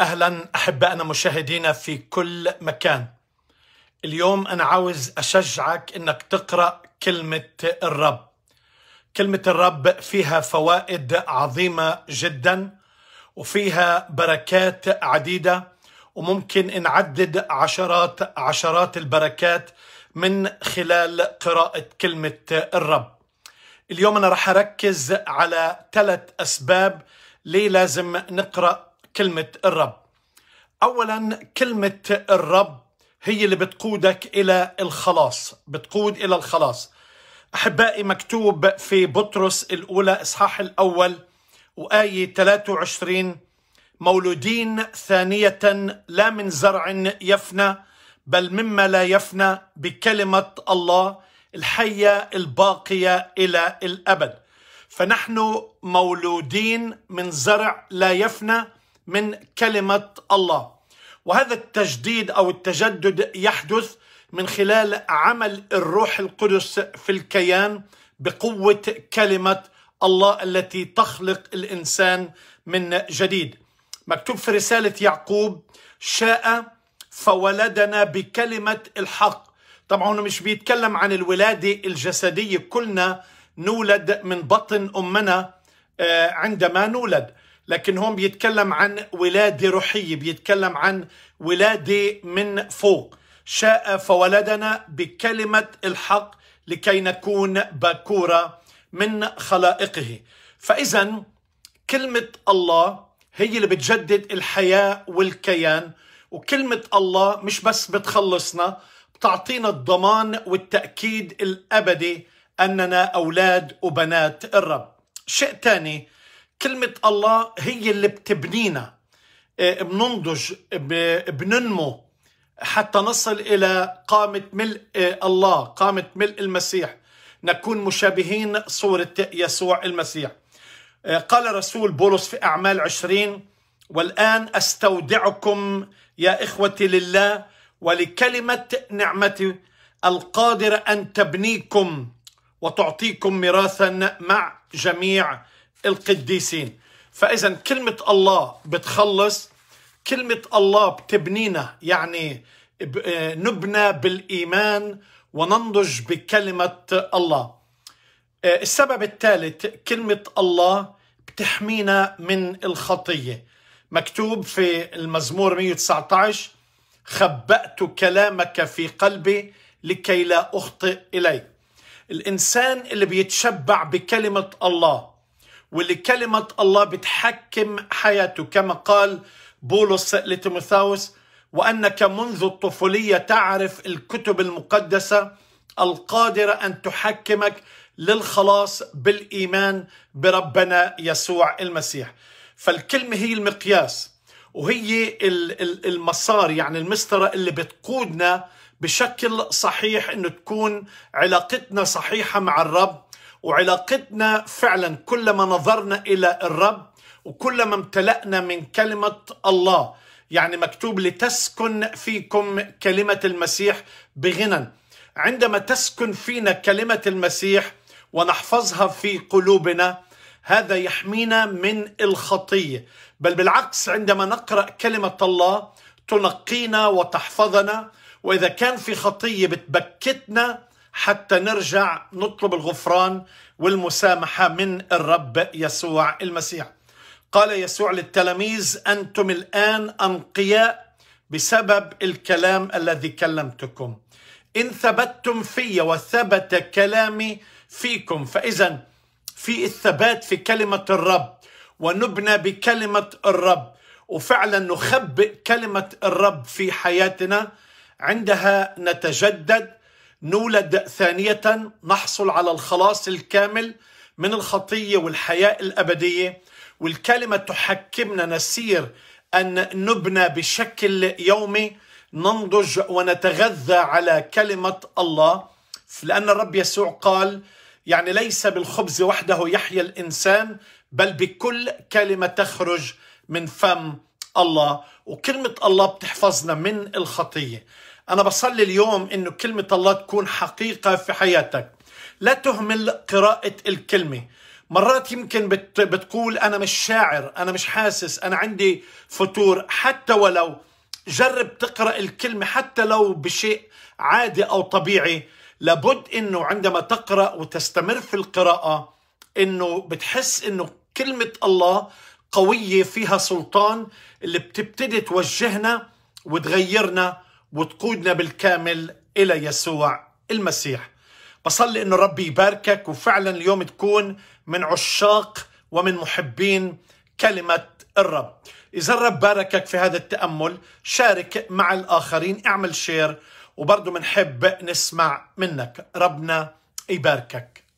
أهلا أحبائنا مشاهدينا في كل مكان اليوم أنا عاوز أشجعك أنك تقرأ كلمة الرب كلمة الرب فيها فوائد عظيمة جدا وفيها بركات عديدة وممكن نعدد عشرات عشرات البركات من خلال قراءة كلمة الرب اليوم أنا رح أركز على ثلاث أسباب ليه لازم نقرأ كلمة الرب أولا كلمة الرب هي اللي بتقودك إلى الخلاص بتقود إلى الخلاص أحبائي مكتوب في بطرس الأولى إصحاح الأول وآية 23 مولودين ثانية لا من زرع يفنى بل مما لا يفنى بكلمة الله الحية الباقية إلى الأبد فنحن مولودين من زرع لا يفنى من كلمه الله وهذا التجديد او التجدد يحدث من خلال عمل الروح القدس في الكيان بقوه كلمه الله التي تخلق الانسان من جديد مكتوب في رساله يعقوب شاء فولدنا بكلمه الحق طبعا هو مش بيتكلم عن الولادة الجسدية كلنا نولد من بطن أمنا آه، عندما نولد لكن هون بيتكلم عن ولادة روحية بيتكلم عن ولادة من فوق شاء فولدنا بكلمة الحق لكي نكون باكورة من خلائقه فإذا كلمة الله هي اللي بتجدد الحياة والكيان وكلمة الله مش بس بتخلصنا بتعطينا الضمان والتأكيد الأبدي أننا أولاد وبنات الرب شيء ثاني كلمة الله هي اللي بتبنينا آه، بننضج بننمو حتى نصل إلى قامة ملء آه، الله قامة ملء المسيح نكون مشابهين صورة يسوع المسيح آه، قال رسول بولس في أعمال عشرين والآن أستودعكم يا إخوتي لله ولكلمة نعمتي القادرة أن تبنيكم وتعطيكم ميراثا مع جميع القديسين فإذا كلمة الله بتخلص كلمة الله بتبنينا يعني آه، نبنى بالإيمان وننضج بكلمة الله آه، السبب الثالث كلمة الله بتحمينا من الخطية مكتوب في المزمور 119 خبأت كلامك في قلبي لكي لا أخطئ إليك الإنسان اللي بيتشبع بكلمة الله واللي كلمة الله بتحكم حياته كما قال بولس لتيموثاوس وأنك منذ الطفولية تعرف الكتب المقدسة القادرة أن تحكمك للخلاص بالإيمان بربنا يسوع المسيح فالكلمة هي المقياس وهي المسار يعني المسطرة اللي بتقودنا بشكل صحيح انه تكون علاقتنا صحيحه مع الرب وعلاقتنا فعلا كلما نظرنا الى الرب وكلما امتلأنا من كلمه الله يعني مكتوب لتسكن فيكم كلمه المسيح بغنى عندما تسكن فينا كلمه المسيح ونحفظها في قلوبنا هذا يحمينا من الخطيه بل بالعكس عندما نقرا كلمه الله تنقينا وتحفظنا وإذا كان في خطية بتبكتنا حتى نرجع نطلب الغفران والمسامحة من الرب يسوع المسيح قال يسوع للتلاميذ أنتم الآن أنقياء بسبب الكلام الذي كلمتكم إن ثبتتم في وثبت كلامي فيكم فإذا في الثبات في كلمة الرب ونبنى بكلمة الرب وفعلا نخبئ كلمة الرب في حياتنا عندها نتجدد نولد ثانية نحصل على الخلاص الكامل من الخطية والحياة الأبدية والكلمة تحكمنا نسير أن نبنى بشكل يومي ننضج ونتغذى على كلمة الله لأن الرب يسوع قال يعني ليس بالخبز وحده يحيا الإنسان بل بكل كلمة تخرج من فم الله وكلمة الله بتحفظنا من الخطية أنا بصلي اليوم إنه كلمة الله تكون حقيقة في حياتك لا تهمل قراءة الكلمة مرات يمكن بت بتقول أنا مش شاعر أنا مش حاسس أنا عندي فتور حتى ولو جرب تقرأ الكلمة حتى لو بشيء عادي أو طبيعي لابد أنه عندما تقرأ وتستمر في القراءة أنه بتحس أنه كلمة الله قوية فيها سلطان اللي بتبتدي توجهنا وتغيرنا وتقودنا بالكامل إلى يسوع المسيح بصلي أنه ربي يباركك وفعلا اليوم تكون من عشاق ومن محبين كلمة الرب إذا الرب باركك في هذا التأمل شارك مع الآخرين اعمل شير وبرضه بنحب نسمع منك ربنا يباركك